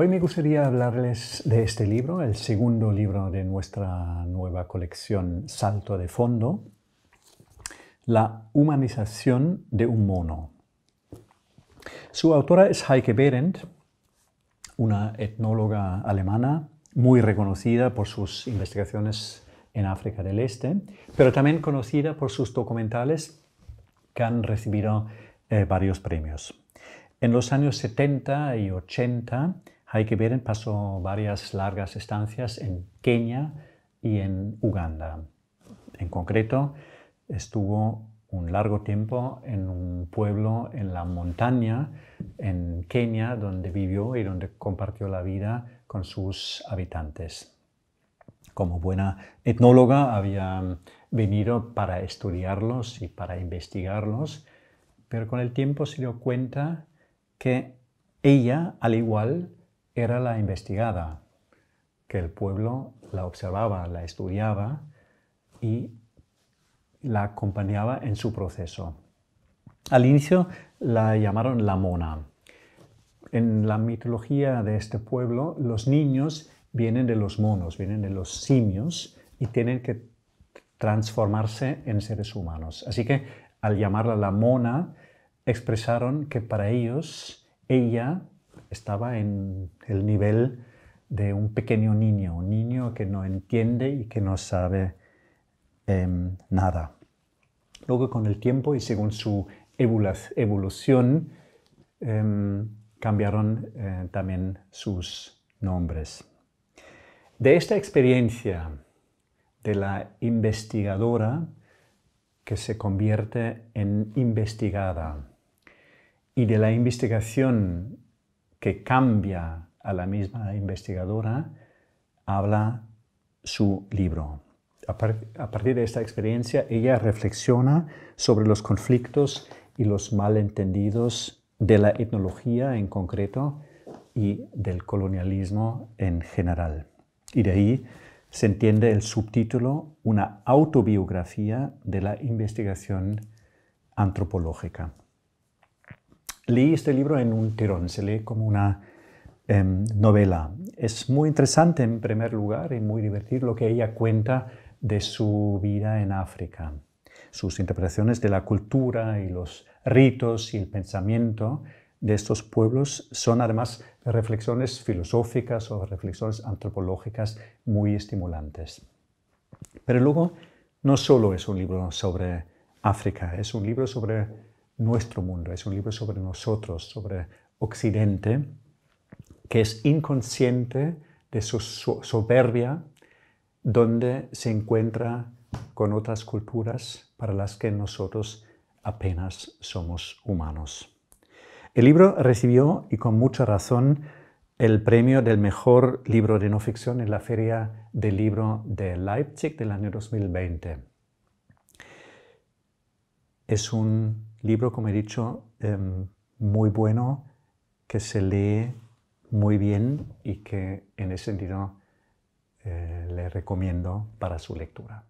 Hoy me gustaría hablarles de este libro, el segundo libro de nuestra nueva colección Salto de Fondo, La humanización de un mono. Su autora es Heike Behrendt, una etnóloga alemana muy reconocida por sus investigaciones en África del Este, pero también conocida por sus documentales que han recibido eh, varios premios. En los años 70 y 80 Heike Beren pasó varias largas estancias en Kenia y en Uganda. En concreto, estuvo un largo tiempo en un pueblo en la montaña, en Kenia, donde vivió y donde compartió la vida con sus habitantes. Como buena etnóloga había venido para estudiarlos y para investigarlos, pero con el tiempo se dio cuenta que ella, al igual era la investigada, que el pueblo la observaba, la estudiaba y la acompañaba en su proceso. Al inicio la llamaron la mona. En la mitología de este pueblo, los niños vienen de los monos, vienen de los simios y tienen que transformarse en seres humanos. Así que al llamarla la mona, expresaron que para ellos ella estaba en el nivel de un pequeño niño, un niño que no entiende y que no sabe em, nada. Luego con el tiempo y según su evolución em, cambiaron eh, también sus nombres. De esta experiencia de la investigadora que se convierte en investigada y de la investigación que cambia a la misma investigadora, habla su libro. A, partir de esta experiencia, ella reflexiona sobre los conflictos y los malentendidos de la etnología en concreto y del colonialismo en general. Y de ahí se entiende el subtítulo Una autobiografía de la investigación antropológica. Leí este libro en un tirón, se lee como una em, novela. Es muy interesante en primer lugar y muy divertido lo que ella cuenta de su vida en África, sus interpretaciones de la cultura y los ritos y el pensamiento de estos pueblos son además reflexiones filosóficas o reflexiones antropológicas muy estimulantes. Pero luego no solo es un libro sobre África, es un libro sobre nuestro mundo, es un libro sobre nosotros, sobre Occidente, que es inconsciente de su soberbia, donde se encuentra con otras culturas para las que nosotros apenas somos humanos. El libro recibió, y con mucha razón, el premio del mejor libro de no ficción en la Feria del Libro de Leipzig del año 2020. Es un libro, como he dicho, em, muy bueno, que se lee muy bien y que en ese sentido eh, le recomiendo para su lectura.